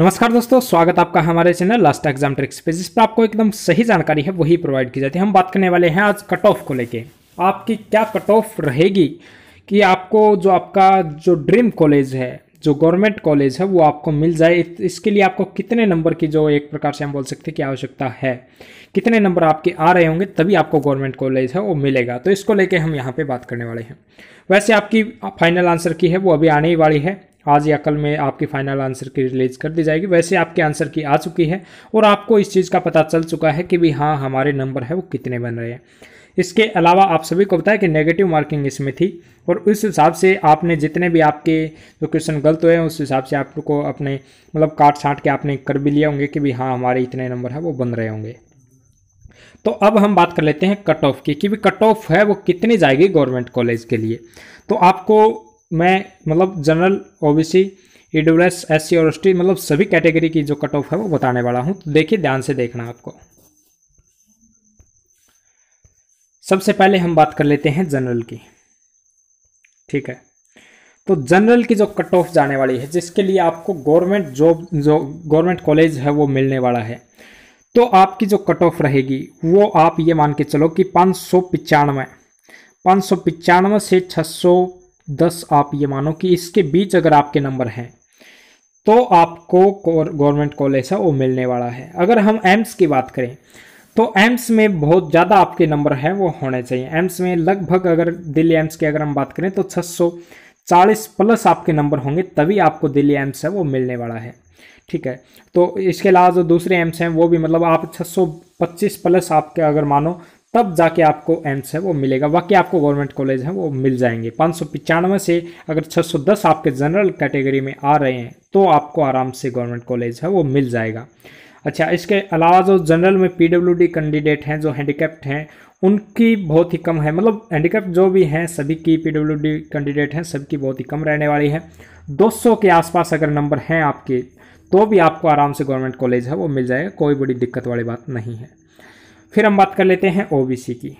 नमस्कार दोस्तों स्वागत आपका हमारे चैनल लास्ट एग्जाम ट्रिक्स पे जिस पर आपको एकदम सही जानकारी है वही प्रोवाइड की जाती है हम बात करने वाले हैं आज कट ऑफ को लेके आपकी क्या कट ऑफ रहेगी कि आपको जो आपका जो ड्रीम कॉलेज है जो गवर्नमेंट कॉलेज है वो आपको मिल जाए इसके लिए आपको कितने नंबर की जो एक प्रकार से हम बोल सकते हैं कि आवश्यकता है कितने नंबर आपके आ रहे होंगे तभी आपको गवर्नमेंट कॉलेज है वो मिलेगा तो इसको लेके हम यहाँ पे बात करने वाले हैं वैसे आपकी फाइनल आंसर की है वो अभी आने ही वाली है आज या कल में आपकी फाइनल आंसर की रिलीज कर दी जाएगी वैसे आपके आंसर की आ चुकी है और आपको इस चीज़ का पता चल चुका है कि भी हाँ हमारे नंबर है वो कितने बन रहे हैं इसके अलावा आप सभी को बताया कि नेगेटिव मार्किंग इसमें थी और उस हिसाब से आपने जितने भी आपके जो क्वेश्चन गलत हुए हैं उस हिसाब से आपको अपने मतलब काट छाँट के आपने कर भी लिया होंगे कि भी हाँ हमारे इतने नंबर है वो बन रहे होंगे तो अब हम बात कर लेते हैं कट ऑफ की कि भी कट ऑफ है वो कितनी जाएगी गवर्नमेंट कॉलेज के लिए तो आपको में मतलब general OBC E W S S C और एस टी मतलब सभी कैटेगरी की जो कट ऑफ है वो बताने वाला हूँ तो देखिए ध्यान से देखना आपको सबसे पहले हम बात कर लेते हैं जनरल की ठीक है तो जनरल की जो कट ऑफ जाने वाली है जिसके लिए आपको गवर्नमेंट जॉब जो गवर्नमेंट कॉलेज है वो मिलने वाला है तो आपकी जो कट ऑफ रहेगी वो आप ये मान के चलो कि पाँच सौ पचानवे पाँच सौ पचानवे से छः सौ दस आप ये मानो कि इसके बीच अगर आपके नंबर हैं तो आपको गवर्नमेंट कॉलेज है वो मिलने वाला है अगर हम एम्स की बात करें तो एम्स में बहुत ज़्यादा आपके नंबर हैं वो होने चाहिए एम्स में लगभग अगर दिल्ली एम्स की अगर हम बात करें तो 640 प्लस आपके नंबर होंगे तभी आपको दिल्ली एम्स है वो मिलने वाला है ठीक है तो इसके अलावा जो दूसरे एम्स हैं वो भी मतलब आप 625 प्लस आपके अगर मानो तब जाके आपको एम्स है वो मिलेगा बाकी आपको गवर्नमेंट कॉलेज है वो मिल जाएंगे पाँच से अगर 610 आपके जनरल कैटेगरी में आ रहे हैं तो आपको आराम से गवर्नमेंट कॉलेज है वो मिल जाएगा अच्छा इसके अलावा जो जनरल में पीडब्ल्यूडी कैंडिडेट हैं जो हैंडीकैप्ड हैं उनकी बहुत ही कम है मतलब हैंडीकैप जो भी हैं सभी की पी कैंडिडेट हैं सबकी बहुत ही कम रहने वाली है दो के आसपास अगर नंबर हैं आपके तो भी आपको आराम से गवर्नमेंट कॉलेज है वो मिल जाएगा कोई बड़ी दिक्कत वाली बात नहीं है फिर हम बात कर लेते हैं ओबीसी की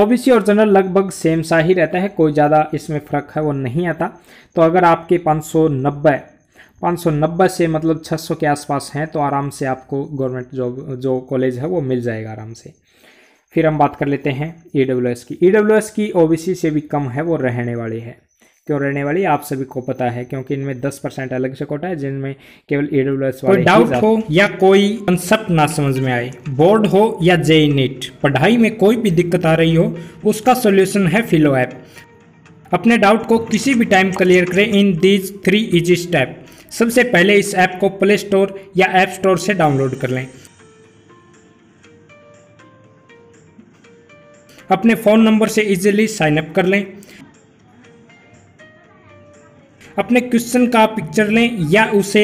ओबीसी और जनरल लगभग सेम सा ही रहता है कोई ज़्यादा इसमें फ़र्क है वो नहीं आता तो अगर आपके 590 590 से मतलब 600 के आसपास हैं तो आराम से आपको गवर्नमेंट जॉब जो कॉलेज है वो मिल जाएगा आराम से फिर हम बात कर लेते हैं ई की ई की ओ से भी कम है वो रहने वाली है क्यों रहने वाली आप सभी को पता है क्योंकि इनमें दस परसेंट अलग से कोटा है जिनमें केवल एडब्ल्यूएस कोई डाउट हो या कोई कंसेप्ट ना समझ में आए बोर्ड हो या जे नेट e पढ़ाई में कोई भी दिक्कत आ रही हो उसका सोल्यूशन है फिलो ऐप अपने डाउट को किसी भी टाइम क्लियर करें in these three easy step सबसे पहले इस ऐप को प्ले स्टोर या ऐप स्टोर से डाउनलोड कर लें अपने फ़ोन नंबर से इजीली साइन अप कर लें अपने क्वेश्चन का पिक्चर लें या उसे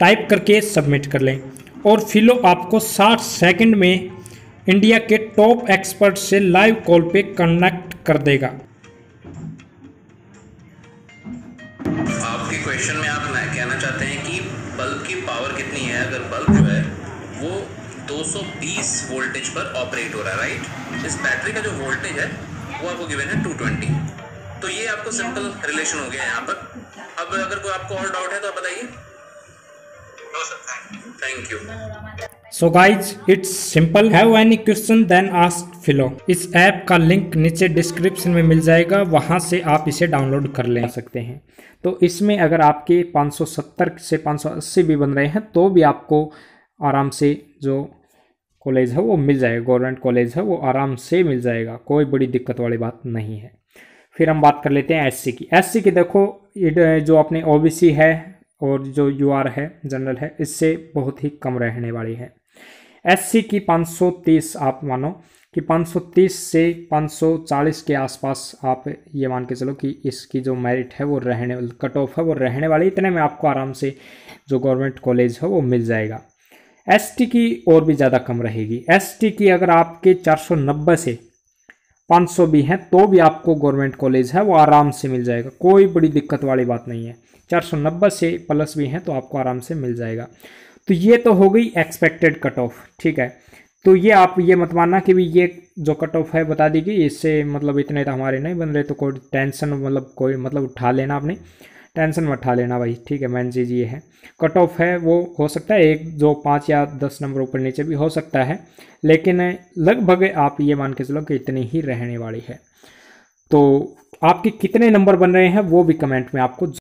टाइप करके सबमिट कर लें और फिलो आपको 60 सेकंड में इंडिया के टॉप एक्सपर्ट से लाइव कॉल पे कनेक्ट कर देगा आपके क्वेश्चन में आप कहना चाहते हैं कि बल्ब की पावर कितनी है अगर बल्ब जो है वो 220 वोल्टेज पर ऑपरेट हो रहा है राइट इस बैटरी का जो वोल्टेज है वो आपको गिवन है 220 तो ये आपको सिंपल रिलेशन हो गया यहाँ पर अब अगर कोई आपको और डाउट है तो आप बताइए thank you so guys it's simple have any question then ask Filo इस ऐप का लिंक नीचे डिस्क्रिप्शन में मिल जाएगा वहाँ से आप इसे डाउनलोड कर ले सकते हैं तो इसमें अगर आपके 570 से 580 भी बन रहे हैं तो भी आपको आराम से जो कॉलेज है वो मिल जाएगा गवर्नमेंट कॉलेज है वो आराम से मिल जाएगा कोई बड़ी दिक्कत वाली बात नहीं है फिर हम बात कर लेते हैं एससी की एससी की देखो जो अपने ओबीसी है और जो यूआर है जनरल है इससे बहुत ही कम रहने वाली है एससी की 530 आप मानो कि 530 से 540 के आसपास आप ये मान के चलो कि इसकी जो मेरिट है वो रहने कट ऑफ है वो रहने वाली इतने में आपको आराम से जो गवर्नमेंट कॉलेज है वो मिल जाएगा एसटी की और भी ज़्यादा कम रहेगी एसटी की अगर आपके 490 से 500 भी हैं तो भी आपको गवर्नमेंट कॉलेज है वो आराम से मिल जाएगा कोई बड़ी दिक्कत वाली बात नहीं है नब्बे से प्लस भी हैं तो आपको आराम से मिल जाएगा तो ये तो हो गई एक्सपेक्टेड कट ऑफ ठीक है तो ये आप ये मत मानना कि भी ये जो कट ऑफ है बता दी इससे मतलब इतने तो हमारे नहीं बन रहे तो कोई टेंशन मतलब कोई मतलब उठा लेना आपने टेंशन में उठा लेना भाई ठीक है मेन चीज़ ये है कट ऑफ है वो हो सकता है एक दो पाँच या दस नंबर ऊपर नीचे भी हो सकता है लेकिन लगभग आप ये मान के चलो कि इतनी ही रहने वाली है तो आपके कितने नंबर बन रहे हैं वो भी कमेंट में आपको